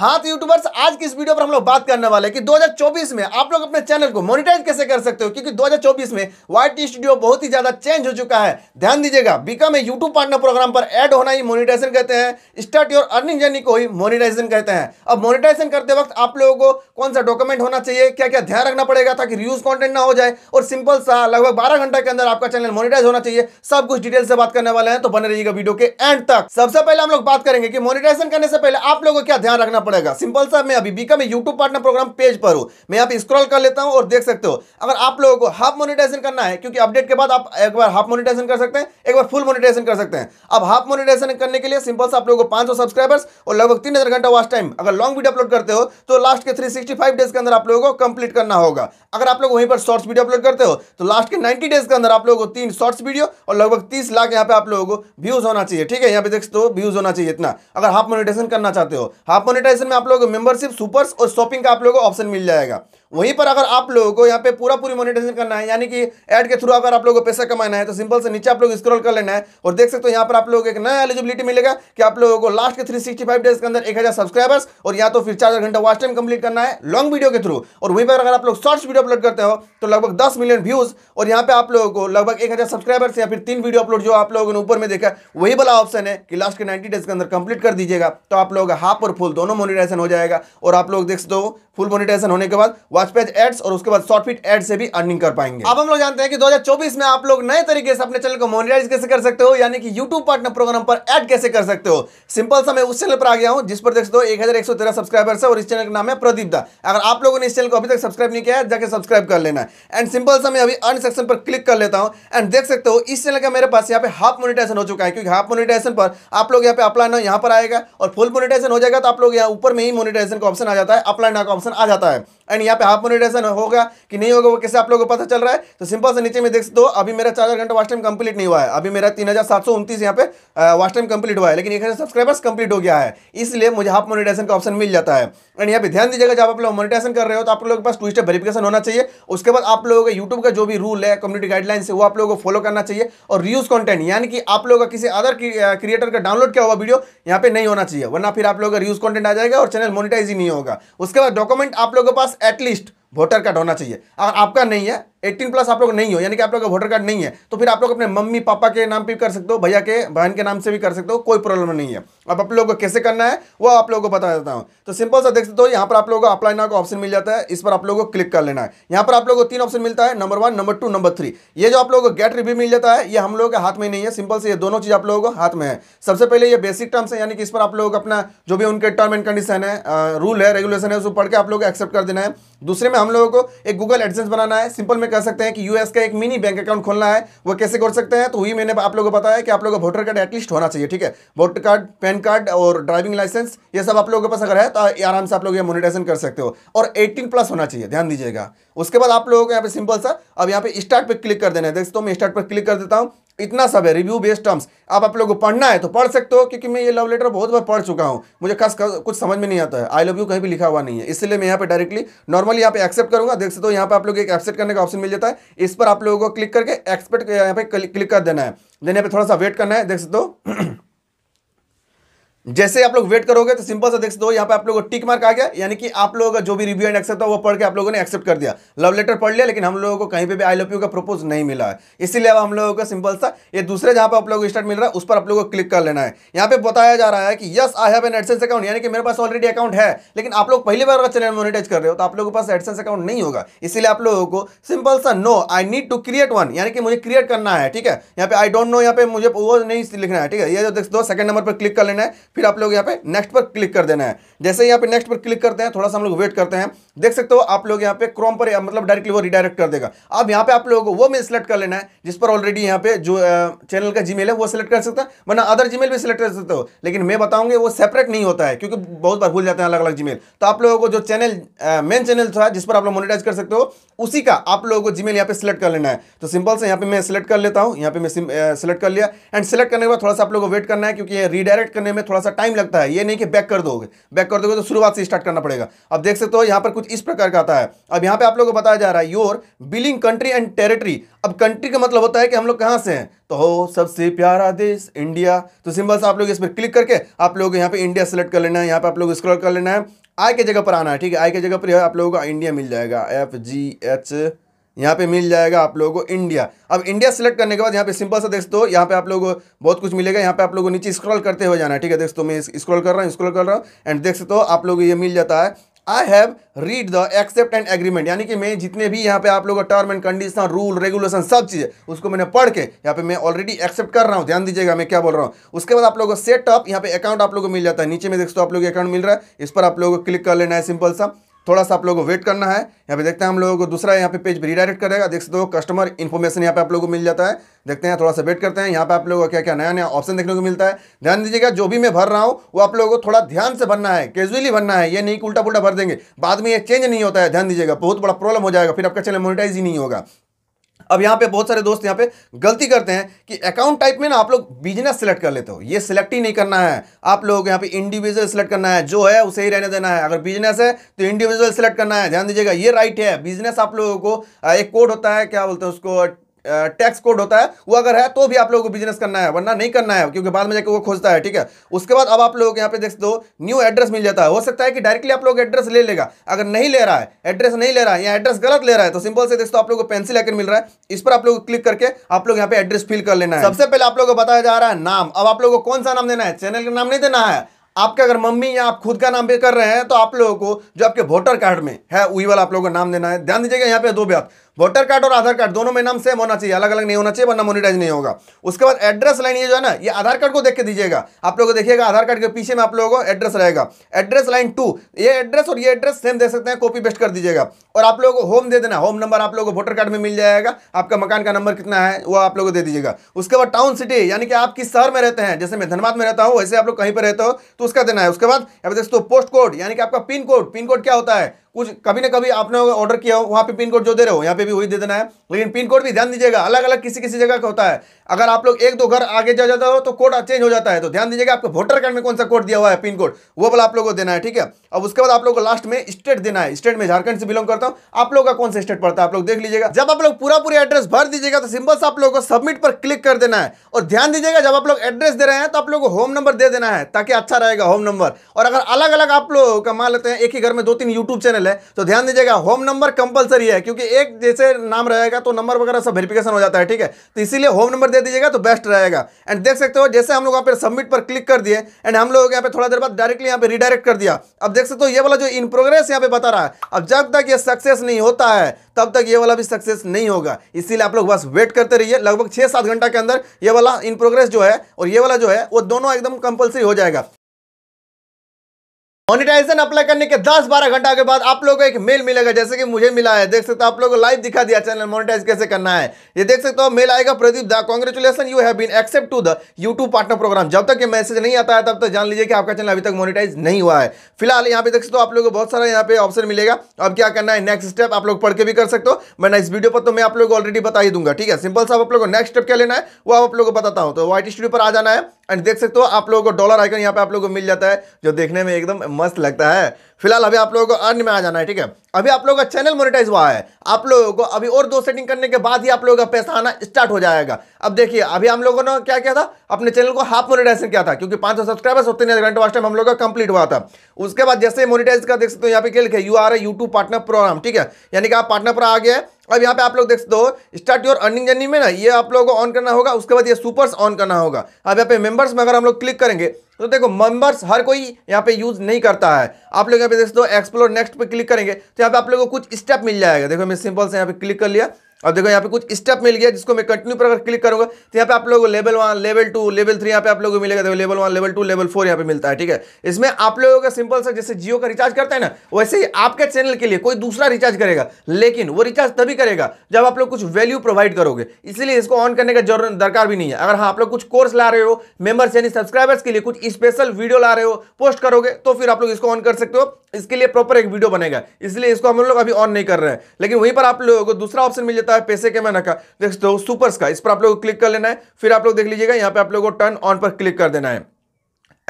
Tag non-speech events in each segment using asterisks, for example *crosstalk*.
हाँ तो यूट्यूबर्स आज की इस वीडियो पर हम लोग बात करने वाले हैं कि 2024 में आप लोग अपने चैनल को मोनिटाइज कैसे कर सकते हो क्योंकि 2024 में वाइट स्टूडियो बहुत ही ज़्यादा चेंज हो चुका है ध्यान दीजिएगा बीका में यूट्यूब पार्टनर प्रोग्राम पर ऐड होना ही मोनिटाइजेशन कहते हैं स्टार्ट योर अर्निंग जर्नी को ही मोनिटाइजेशन कहते हैं अब मोनिटाइजेशन करते वक्त आप लोगों को कौन सा डॉक्यूमेंट होना चाहिए क्या क्या ध्यान रखना पड़ेगा ताकि रिव्यूज कॉन्टेंट ना हो जाए और सिंपल सा लगभग बारह घंटा के अंदर आपका चैनल मोनिटाइज होना चाहिए सब कुछ डिटेल से बात करने वाले हैं तो बने रहिएगा वीडियो के एंड तक सबसे पहले हम लोग बात करेंगे कि मोनिटाइजेशन करने से पहले आप लोगों को क्या ध्यान रखना पड़ेगा सिंपल सा मैं अभी बीका में यूट्यूब पार्टनर प्रोग्राम पेज पर हूँ मैं यहाँ पे स्क्रॉल कर लेता हूँ और देख सकते हो अगर आप लोगों को हाफ मोनिटाइजेशन करना है क्योंकि अपडेट के बाद आप एक बार हाफ मोनिटाइजेशन कर सकते हैं एक बार फुल मोनिटाइजेशन कर सकते हैं अब हाफ मोनिटाइजेशन करने के लिए सिंपल सा आप लोगों को पांच सब्सक्राइबर्स और लगभग तीन घंटा वास्ट टाइम अगर लॉन्ग वीडियो अपलोड करते हो तो लास्ट के थ्री डेज के अंदर आप लोगों को कंप्लीट करना होगा अगर आप लोग वहीं पर शॉर्ट्स वीडियो अपलोड करते हो तो लास्ट के नाइन्टी डेज के अंदर आप लोगों को तीन शॉर्ट्स वीडियो और लगभग तीस लाख यहाँ पे आप लोगों को व्यूज होना चाहिए ठीक है यहाँ पे देख सकते हो व्यूज होना चाहिए इतना अगर हाफ मोनिटाइजेशन करना चाहते हो हाफ मोनिटाइज एप्लीकेशन में आप लोग मेंबरशिप सुपर्स और शॉपिंग का आप लोगों को ऑप्शन मिल जाएगा वहीं पर अगर आप लोगों को यहाँ पे पूरा पूरी मोनिटाइजेशन करना है यानी कि एड के थ्रू अगर आप लोगों को पैसा कमाना है तो सिंपल से नीचे आप लोग स्क्रॉल कर लेना है और देख सकते हो यहाँ पर आप लोगों को एक नया एलिजिबिलिटी मिलेगा कि आप लोगों को लास्ट के 365 डेज के अंदर 1000 सब्सक्राइबर्स और या तो फिर चार घंटा वॉच टाइम कंप्लीट करना है लॉन्ग वीडियो के थ्रू और वहीं पर अगर आप लोग शॉर्ट्स वीडियो अपलोड करते हो तो लगभग दस मिलियन व्यूज और यहाँ पे आप लोगों को लगभग एक सब्सक्राइबर्स या फिर तीन वीडियो अपलोड जो आप लोगों ने ऊपर में देखा वही वाला ऑप्शन है कि लास्ट के नाइन्टी डेज के अंदर कंप्लीट कर दीजिएगा तो आप लोगों का हाफ और फुल दोनों मोनिटाइजेशन हो जाएगा और आप लोग देख सकते हो फुल मोनिटाइजेशन होने के बाद वॉचपेज एड्स और उसके बाद शॉर्ट फिट एड से भी अर्निंग कर पाएंगे अब हम लोग जानते हैं कि 2024 में आप लोग नए तरीके से अपने चैनल को मोनिटाइज कैसे कर सकते हो यानी कि यूट्यूब पार्टनर प्रोग्राम पर एड कैसे कर सकते हो सिंपल सा मैं उस चैनल पर आ गया हूं जिस पर देख सकते हो एक सब्सक्राइबर्स है और इस चैनल का नाम है प्रदीप दा अगर आप लोगों ने इस चैनल को अभी तक सब्सक्राइब नहीं किया है जाकर सब्सक्राइब कर लेना एंड सिंपल सा मैं अभी अर्न सेक्शन पर क्लिक कर लेता हूँ एंड देख सकते हो इस चैनल का मेरे पास यहाँ पे हाफ मोनिटाइजन हो चुका है क्योंकि हाफ मोनिटाइजन पर आप लोग यहाँ पे अपलाइन यहाँ पर आएगा और फुल मोनिटाइजन हो जाएगा तो आप लोग यहाँ ऊपर में ही मोनिटाइजन का ऑप्शन आ जाता है अपलाइन का ऑप्शन आ जाता है एंड यहाँ पे आप मोनिटाइजेशन होगा कि नहीं होगा वो कैसे आप लोगों को पता चल रहा है तो सिंपल से नीचे में देख सकते हो अभी मेरा चार घंटा वास्ट टाइम कंप्लीट नहीं हुआ है अभी मेरा तीन हज़ार सात सौ उनतीस यहाँ पे वास्ट टाइम कंप्लीट हुआ है लेकिन एक हज़ार सब्सक्राइबर्स कंप्लीट हो गया है इसलिए मुझे हाफ मोनिटाइजेशन का ऑप्शन मिल जाता है एंड यहाँ पे ध्यान दीजिएगा जब आप लोग मोनिटाइजेशन कर रहे हो तो आप लोगों के पास टू स्टेप वेरिफिकेशन होना चाहिए उसके बाद आप लोगों का यूट्यूब का जो भी रूल है कम्युनिटी गाइडलाइन है वो आप लोगों को फॉलो करना चाहिए और रियूज कॉन्टेंट यानी कि आप लोगों का किसी अदर क्रिएटर का डाउनलोड किया हुआ वीडियो यहाँ पे नहीं होना चाहिए वरना फिर आप लोगों का रियूज कॉन्टेंट आ जाएगा और चैनल मोनिटाइज ही नहीं होगा उसके बाद डॉक्यूमेंट आप लोगों के पास एटलीस्ट वोटर कार्ड होना चाहिए अगर आपका नहीं है 18 प्लस आप लोग नहीं हो यानी कि आप लोग का वोटर कार्ड नहीं है तो फिर आप लोग अपने मम्मी पापा के नाम पे कर सकते हो भैया के बहन के नाम से भी कर सकते हो कोई प्रॉब्लम नहीं है अब आप लोगों को कैसे करना है वो आप लोगों को बता देता हूँ तो सिंपल सा देख सकते हो यहाँ पर आप लोगों को अप्लाई ना का ऑप्शन मिल जाता है इस पर आप लोगों को क्लिक कर लेना है यहाँ पर आप लोगों को तीन ऑप्शन मिलता है number one number two number three ये जो आप लोगों को गेट रिव्यू मिल जाता है ये हम लोगों के हाथ में नहीं है सिंपल से ये दोनों चीज़ आप लोगों को हाथ में है सबसे पहले ये बेसिक टर्म्स है यानी कि इस पर आप लोग अपना जो भी उनके टर्म एंड कंडीशन है रूल है रेगुलेशन है उसको पढ़ के आप लोग एक्सेप्ट कर देना है दूसरे में हम लोगों को एक गूगल एडसेंस बनाना है सिंपल में कर सकते हैं कि यूएस का एक मिनी बैंक अकाउंट खोलना है वो कैसे कर सकते हैं तो वही मैंने आप लोगों को बताया कि आप लोगों का वोटर कार्ड एटलीस्ट होना चाहिए ठीक है वोटर कार्ड पैन कार्ड और ड्राइविंग लाइसेंस ये सब आप लोगों के पास अगर है तो आराम से आप लोग ये मोनिटाइजन कर सकते हो और एटीन प्लस होना चाहिए ध्यान दीजिएगा उसके बाद आप लोगों को यहाँ पे सिंपल सा अब यहाँ पे स्टार्ट पर क्लिक कर देना है देखो हो तो मैं स्टार्ट पर क्लिक कर देता हूँ इतना सब है रिव्यू बेस्ड टर्म्स आप आप लोग को पढ़ना है तो पढ़ सकते हो क्योंकि मैं ये लव लेटर बहुत बार पढ़ चुका हूँ मुझे खास कुछ समझ में नहीं आता है आई लव यू कहीं भी लिखा हुआ नहीं है इसलिए मैं यहाँ पे डायरेक्टली नॉर्मली यहाँ पे एक्सेप्ट करूँगा देख सकते हो यहाँ पे आप लोग एक एक्सेप्ट करने का ऑप्शन मिल जाता है इस पर आप लोगों को क्लिक करके एक्सपेक्ट यहाँ पे क्लिक कर देना है देने पर थोड़ा सा वेट करना है देख सकते हो *clears throat* जैसे आप लोग वेट करोगे तो सिंपल सा देख सकते हो यहाँ पे आप लोगों को टिक मार्क आ गया यानी कि आप लोगों का जो भी रिव्यू एंड एक्सेप्ट था वो पढ़ के आप लोगों ने एक्सेप्ट कर दिया लव लेटर पढ़ लिया लेकिन हम लोगों को कहीं पे भी आई लव यू का प्रपोज नहीं मिला है इसीलिए अब हम लोगों को सिंपल सा ये दूसरे जहाँ पे आप लोगों को स्टार्ट मिल रहा है उस पर आप लोगों को क्लिक कर लेना है यहाँ पे बताया जा रहा है कि yes I have an AdSense account यानी कि मेरे पास ऑलरेडी अकाउंट है लेकिन आप लोग पहली बार अगर चैनल मोनिटाइज कर रहे हो तो आप लोगों के पास एडसेंस अकाउंट नहीं होगा इसीलिए आप लोगों को सिंपल सा no I need to create one यानी कि मुझे क्रिएट करना है ठीक है यहाँ पे आई डोंट नो यहाँ पे मुझे वो नहीं लिखना है ठीक है ये जो देख दो सेकंड नंबर पर क्लिक कर लेना है फिर आप लोग यहाँ पे नेक्स्ट पर क्लिक कर देना है जैसे यहाँ पे नेक्स्ट पर क्लिक करते हैं थोड़ा सा हम लोग वेट करते हैं देख सकते हो आप लोग यहाँ पे क्रोम पर मतलब डायरेक्टली वो रिडायरेक्ट कर देगा अब यहाँ पे आप लोगों को वो मेल सेलेक्ट कर लेना है जिस पर ऑलरेडी यहाँ पे जो चैनल का जीमेल है वो सिलेक्ट कर सकता है वरना अदर जीमेल भी सिलेक्ट कर सकते हो लेकिन मैं बताऊंगे वो सेपरेट नहीं होता है क्योंकि बहुत बार भूल जाते हैं अलग अलग जीमेल तो आप लोगों को जो चैनल मेन चैनल था जिस पर आप लोग मोनिटाइज कर सकते हो उसी का आप लोगों को जीमेल यहाँ पे सिलेक्ट कर लेना है तो सिंपल से यहाँ पे मैं सिलेक्ट कर लेता हूँ यहाँ पे मैं सिलेक्ट कर लिया एंड सिलेक्ट करने के बाद थोड़ा सा आप लोगों को वेट करना है क्योंकि ये रीडायरेक्ट करने में थोड़ा सा टाइम लगता है ये नहीं कि बैक कर दोगे बैक कर दोगे तो शुरुआत से स्टार्ट करना पड़ेगा अब देख सकते हो यहाँ पर कुछ इस प्रकार का आता है अब यहां पे आप लोगों को बताया जा रहा है your billing country and territory अब कंट्री का मतलब होता है कि हम लोग कहां से हैं तो हो सबसे प्यारा देश इंडिया तो सिंपल से आप लोग इस पर क्लिक करके आप लोग यहाँ पे इंडिया सेलेक्ट कर लेना है यहाँ पे आप लोग स्क्रॉल कर लेना है आई के जगह पर आना है ठीक है आई के जगह पर आप लोगों को इंडिया मिल जाएगा एफ जी एच यहाँ पे मिल जाएगा आप लोगों को इंडिया अब इंडिया सेलेक्ट करने के बाद यहाँ पे सिंपल सा देखते हो यहाँ पे आप लोगों को बहुत कुछ मिलेगा यहाँ पे आप लोगों को नीचे स्क्रॉल करते हुए जाना है ठीक है देखते हो मैं स्क्रॉल कर रहा हूँ स्क्रॉल कर रहा हूँ एंड देख सकते हो आप लोगों को ये मिल जाता है I have read the accept and agreement यानी कि मैं जितने भी यहाँ पे आप लोगों का term and condition rule regulation सब चीज़ें उसको मैंने पढ़ के यहाँ पे मैं ऑलरेडी एक्सेप्ट कर रहा हूँ ध्यान दीजिएगा मैं क्या बोल रहा हूँ उसके बाद आप लोगों को सेटअप यहाँ पे अकाउंट आप लोगों को मिल जाता है नीचे में देखते हो आप लोग अकाउंट मिल रहा है इस पर आप लोगों को क्लिक कर लेना है सिंपल सा थोड़ा सा आप लोगों को वेट करना है यहाँ पे देखते हैं हम लोगों को दूसरा यहाँ पे पेज रिडायरेक्ट करेगा देख सकते हो कस्टमर इन्फॉर्मेशन यहाँ पे आप लोगों को मिल जाता है देखते हैं थोड़ा सा वेट करते हैं यहाँ पे आप लोगों को क्या क्या नया नया ऑप्शन देखने को मिलता है ध्यान दीजिएगा जो भी मैं भर रहा हूँ वो आप लोगों को थोड़ा ध्यान से भरना है कैजुअली भरना है ये नहीं उल्टा पुल्टा भर देंगे बाद में ये चेंज नहीं होता है ध्यान दीजिएगा बहुत बड़ा प्रॉब्लम हो जाएगा फिर आपका चैनल मोनिटाइज ही नहीं होगा अब यहाँ पे बहुत सारे दोस्त यहाँ पे गलती करते हैं कि अकाउंट टाइप में ना आप लोग बिजनेस सेलेक्ट कर लेते हो ये सिलेक्ट ही नहीं करना है आप लोग यहाँ पे इंडिविजुअल सेलेक्ट करना है जो है उसे ही रहने देना है अगर बिजनेस है तो इंडिविजुअल सेलेक्ट करना है ध्यान दीजिएगा ये राइट है बिजनेस आप लोगों को एक कोड होता है क्या बोलते हैं उसको टैक्स कोड होता है वो अगर है तो भी आप लोगों को बिजनेस करना है वरना नहीं करना है क्योंकि बाद में जाकर वो खोजता है ठीक है उसके बाद अब आप को यहाँ पे देख दो न्यू एड्रेस मिल जाता है हो सकता है कि डायरेक्टली आप लोग एड्रेस ले लेगा अगर नहीं ले रहा है एड्रेस नहीं ले रहा है या एड्रेस गलत ले रहा है तो सिंपल से दोस्तों आप लोग को पेंसिल आकर मिल रहा है इस पर आप लोग क्लिक करके आप लोग यहाँ पे एड्रेस फिल कर लेना है सबसे पहले आप लोग को बताया जा रहा है नाम अब आप लोग को कौन सा नाम देना है चैनल का नाम नहीं देना है आपके अगर मम्मी या आप खुद का नाम भी कर रहे हैं तो आप लोगों को जो आपके वोटर कार्ड में है वही वाला आप लोगों को नाम देना है ध्यान दीजिएगा यहाँ पे दो ब्याप वोटर कार्ड और आधार कार्ड दोनों में नाम सेम होना चाहिए अलग अलग नहीं होना चाहिए वरना मोनिटाइज नहीं होगा उसके बाद एड्रेस लाइन ये जो है ना ये आधार कार्ड को देख के दीजिएगा आप लोगों को देखिएगा आधार कार्ड के पीछे में आप लोगों को एड्रेस रहेगा एड्रेस लाइन टू ये एड्रेस और ये एड्रेस सेम दे सकते हैं कॉपी पेस्ट कर दीजिएगा और आप लोगों को होम दे देना होम नंबर आप लोगों को वोटर कार्ड में मिल जाएगा आपका मकान का नंबर कितना है वो आप लोग को दे दीजिएगा उसके बाद टाउन सिटी यानी कि आप किस शहर में रहते हैं जैसे मैं धनबाद में रहता हूँ वैसे आप लोग कहीं पर रहते हो तो उसका देना है उसके बाद दोस्तों पोस्ट कोड यानी कि आपका पिन कोड पिन कोड क्या होता है कुछ कभी ना कभी आपने ऑर्डर किया हो वहाँ पे पिन कोड जो दे रहे हो यहाँ पे भी वही दे देना है लेकिन पिन कोड भी ध्यान दीजिएगा अलग अलग किसी किसी जगह का होता है अगर आप लोग एक दो घर आगे जा जाता हो तो कोड चेंज हो जाता है तो ध्यान दीजिएगा आपके वोटर कार्ड में कौन सा कोड दिया हुआ है पिन कोड वो वाला आप लोग को देना है ठीक है अब उसके बाद आप लोग को लास्ट में स्टेट देना है स्टेट में झारखंड से बिलोंग करता हूँ आप लोग का कौन सा स्टेट पड़ता है आप लोग देख लीजिएगा जब आप लोग पूरा पूरा एड्रेस भर दीजिएगा तो सिंपल से आप लोग को सबमिट पर क्लिक कर देना है और ध्यान दीजिएगा जब आप लोग एड्रेस दे रहे हैं तो आप लोग को होम नंबर दे देना है ताकि अच्छा रहेगा होम नंबर और अगर अलग अलग आप लोग का मान लेते हैं एक ही घर में दो तीन यूट्यूब चैनल चैनल है तो ध्यान दीजिएगा होम नंबर कंपलसरी है क्योंकि एक जैसे नाम रहेगा तो नंबर वगैरह सब वेरिफिकेशन हो जाता है ठीक है तो इसीलिए होम नंबर दे दीजिएगा तो बेस्ट रहेगा एंड देख सकते हो जैसे हम लोग यहाँ पर सबमिट पर क्लिक कर दिए एंड हम लोग यहाँ पे थोड़ा देर बाद डायरेक्टली यहाँ पे रिडायरेक्ट कर दिया अब देख सकते हो ये वाला जो इन प्रोग्रेस यहाँ पे बता रहा है अब जब तक ये सक्सेस नहीं होता है तब तक ये वाला भी सक्सेस नहीं होगा इसीलिए आप लोग बस वेट करते रहिए लगभग छः सात घंटा के अंदर ये वाला इन प्रोग्रेस जो है और ये वाला जो है वो दोनों एकदम कंपलसरी हो जाएगा मोनिटाइजेशन अप्लाई करने के 10-12 घंटा के बाद आप लोगों को एक मेल मिलेगा जैसे कि मुझे मिला है देख सकते हो आप लोगों को लाइव दिखा दिया चैनल मोनिटाइज कैसे करना है ये देख सकते हो मेल आएगा Pradeep da congratulation you have been accept to the YouTube partner program जब तक ये मैसेज नहीं आता है तब तक जान लीजिए कि आपका चैनल अभी तक मोनिटाइज नहीं हुआ है फिलहाल यहाँ पे देख सकते हो आप लोग को बहुत सारा यहाँ पे ऑप्शन मिलेगा अब क्या करना है नेक्स्ट स्टेप आप लोग पढ़ के भी कर सकते हो मैं इस वीडियो पर तो मैं आप लोग ऑलरेडी बता ही दूंगा ठीक है सिंपल सा आप लोग को नेक्स्ट स्टेप क्या लेना है वो आप लोग को बताता हूँ तो वाइट स्टूडियो पर आ जाना है एंड देख सकते हो आप लोगों को डॉलर आइकन यहाँ पे आप लोगों को मिल जाता है जो देखने में एकदम मस्त लगता है फिलहाल अभी आप लोगों को अर्न में आ जाना है ठीक है अभी आप लोगों का चैनल मोनेटाइज हुआ है आप लोगों को अभी और दो सेटिंग करने के बाद ही आप लोगों का पैसा आना स्टार्ट हो जाएगा अब देखिए अभी हम लोगों ने क्या किया था अपने चैनल को हाफ मोनेटाइजेशन किया था क्योंकि 500 सब्सक्राइबर्स होते हैं घंटे वास्ट टाइम हम लोग का कंप्लीट हुआ था उसके बाद जैसे मोनिटाइज का देख सकते हो यहाँ पे क्या लिखा you are a YouTube partner program ठीक है यानी कि आप पार्टनर पर आ गए अब यहाँ पे आप लोग देख सकते हो स्टार्ट योर अर्निंग जर्नी में ना ये आप लोगों को ऑन करना होगा उसके बाद ये सुपर्स ऑन करना होगा अब यहाँ पे मेंबर्स में अगर हम लोग क्लिक करेंगे तो देखो मेंबर्स हर कोई यहाँ पे यूज़ नहीं करता है आप लोग यहाँ पे देख सकते हो एक्सप्लोर नेक्स्ट पे क्लिक करेंगे तो यहाँ पे आप लोगों को कुछ स्टेप मिल जाएगा देखो मैं सिंपल से यहाँ पे क्लिक कर लिया और देखो यहाँ पे कुछ स्टेप मिल गया जिसको मैं कंटिन्यू पर अगर क्लिक करूंगा तो यहाँ पे आप लोगों को level one level two level three यहाँ पे आप लोगों को मिलेगा देखो level one level two level four यहाँ पे मिलता है ठीक है इसमें आप लोगों का सिंपल सा जैसे जियो का रिचार्ज करता है ना वैसे ही आपके चैनल के लिए कोई दूसरा रिचार्ज करेगा लेकिन वो रिचार्ज तभी करेगा जब आप लोग कुछ वैल्यू प्रोवाइड करोगे इसीलिए इसको ऑन करने का जरूरत दरकार भी नहीं है अगर हाँ आप लोग कुछ कोर्स ला रहे हो मेंबर्स यानी सब्सक्राइबर्स के लिए कुछ स्पेशल वीडियो ला रहे हो पोस्ट करोगे तो फिर आप लोग इसको ऑन कर सकते हो इसके लिए प्रॉपर एक वीडियो बनेगा इसलिए इसको हम लोग अभी ऑन नहीं कर रहे हैं लेकिन वहीं पर आप लोगों को दूसरा ऑप्शन मिल जाता है पैसे के मैना का दो सुपर्स का इस पर आप लोग क्लिक कर लेना है फिर आप लोग देख लीजिएगा यहाँ पे आप लोगों को टर्न ऑन पर क्लिक कर देना है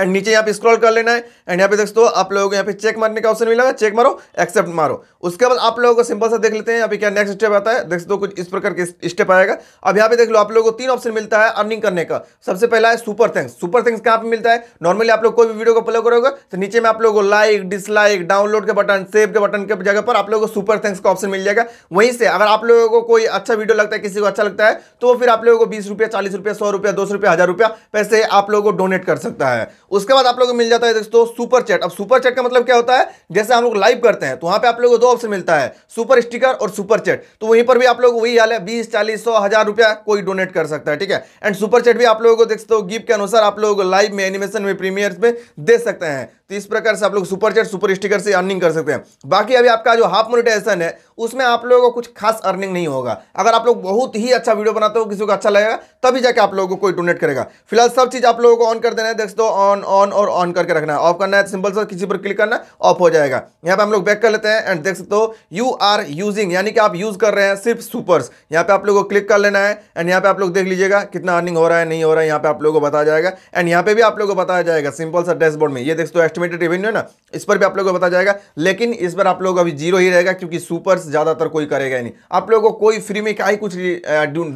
एंड नीचे यहाँ पे स्क्रॉल कर लेना है एंड यहाँ पे दोस्तों आप लोगों को यहाँ पे चेक मारने का ऑप्शन मिलेगा चेक मारो एक्सेप्ट मारो उसके बाद आप लोगों को सिंपल सा देख लेते हैं यहाँ पे क्या नेक्स्ट स्टेप आता है दो कुछ इस प्रकार के स्टेप आएगा अब यहाँ पे देख लो आप लोगों को तीन ऑप्शन मिलता है अर्निंग करने का सबसे पहला है सुपर थैंक्स सुपर थैंक्स कहाँ पर मिलता है नॉर्मली आप लोग कोई भी वीडियो को फॉलो करोगे तो नीचे में आप लोगों को लाइक डिसलाइक डाउनलोड के बटन सेव के बटन के जगह पर आप लोगों को सुपर थैंक्स का ऑप्शन मिल जाएगा वहीं से अगर आप लोगों को कोई अच्छा वीडियो लगता है किसी को अच्छा लगता है तो फिर आप लोगों को बीस रुपया चालीस रुपया सौ रुपया दो सौ रुपया हजार रुपया पैसे आप लोगों को डोनेट कर सकता है उसके बाद आप लोग को मिल जाता है दोस्तों सुपर चैट अब सुपर चैट का मतलब क्या होता है जैसे हम लोग लाइव करते हैं तो वहां पे आप लोगों को दो ऑप्शन मिलता है सुपर स्टिकर और सुपर चैट तो वहीं पर भी आप लोग वही हाल है बीस चालीस सौ हज़ार रुपया कोई डोनेट कर सकता है ठीक है एंड सुपर चैट भी आप लोगों को देख सकते हो गिफ्ट के अनुसार आप लोग लाइव में एनिमेशन में प्रीमियर में दे सकते हैं तो इस प्रकार से आप लोग सुपर चैट सुपर स्टिकर से अर्निंग कर सकते हैं बाकी अभी आपका जो हाफ मोनिटाइजेशन है उसमें आप लोगों को कुछ खास अर्निंग नहीं होगा अगर आप लोग बहुत ही अच्छा वीडियो बनाते हो किसी को अच्छा लगेगा तभी जाके आप लोगों को कोई डोनेट करेगा फिलहाल सब चीज़ आप लोगों को ऑन कर देना है देख दो ऑन ऑन और ऑन करके रखना है ऑफ करना है सिंपल सा किसी पर क्लिक करना ऑफ हो जाएगा यहाँ पर हम लोग बैक कर लेते हैं एंड देख सकते हो यू आर यूजिंग यानी कि आप यूज़ कर रहे हैं सिर्फ सुपर्स यहाँ पे आप लोग को क्लिक कर लेना है एंड यहाँ पे आप लोग देख लीजिएगा कितना अर्निंग हो रहा है नहीं हो रहा है यहाँ पे आप लोगों को बताया जाएगा एंड यहाँ पे भी आप लोगों को बताया जाएगा सिंपल सा डैशबोर्ड में ये देख दो एस्टिमेटेड रेवेन्यू है ना इस पर भी आप लोगों को बताया जाएगा लेकिन इस पर आप लोग अभी जीरो ही रहेगा क्योंकि सुपर ज़्यादातर कोई करेगा ही नहीं आप लोगों को कोई फ्री में क्या ही कुछ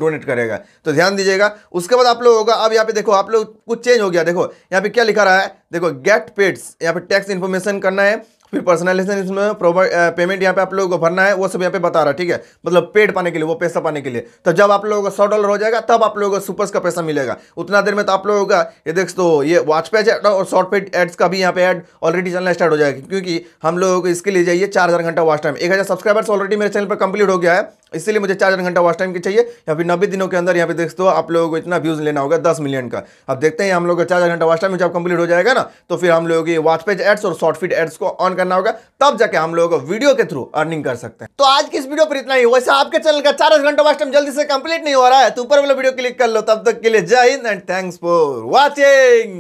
डोनेट करेगा तो ध्यान दीजिएगा उसके बाद आप लोग होगा अब यहाँ पे देखो आप लोग कुछ चेंज हो गया देखो यहाँ पे क्या लिखा रहा है देखो गेट पेड्स यहाँ पे टैक्स इन्फॉर्मेशन करना है फिर पर्सनलाइजेशन इसमें पेमेंट यहाँ पे आप लोगों को भरना है वो सब यहाँ पे बता रहा है ठीक है मतलब पेड पाने के लिए वो पैसा पाने के लिए तो जब आप लोगों का सौ डॉलर हो जाएगा तब आप लोगों को सुपर्स का पैसा मिलेगा उतना देर में तो आप लोगों का ये देख तो ये वॉच पेज एड और शॉर्ट पे एड्स का भी यहाँ पे एड ऑलरेडी चलना स्टार्ट हो जाएगा क्योंकि हम लोगों को इसके लिए जाइए चार घंटा वॉच टाइम एक हज़ार सब्सक्राइबर्स ऑलरेडी मेरे चैनल पर कंप्लीट हो गया है इसलिए मुझे चार घंटा वॉच टाइम की चाहिए या फिर नब्बे दिनों के अंदर यहाँ पे देख दो आप लोगों को इतना व्यूज़ लेना होगा दस मिलियन का अब देखते हैं हम लोग का चार घंटा वॉच टाइम जब कंप्लीट हो जाएगा ना तो फिर हम लोगों की वॉच पेज एड्स और शॉर्ट फिट एड्स को ऑन करना होगा तब जाके हम लोग वीडियो के थ्रू अर्निंग कर सकते हैं तो आज की इस वीडियो पर इतना ही वैसे आपके चैनल का चार घंटा वॉच टाइम जल्दी से कंप्लीट नहीं हो रहा है तो ऊपर वाला वीडियो क्लिक कर लो तब तक के लिए Jai Hind and thanks for watching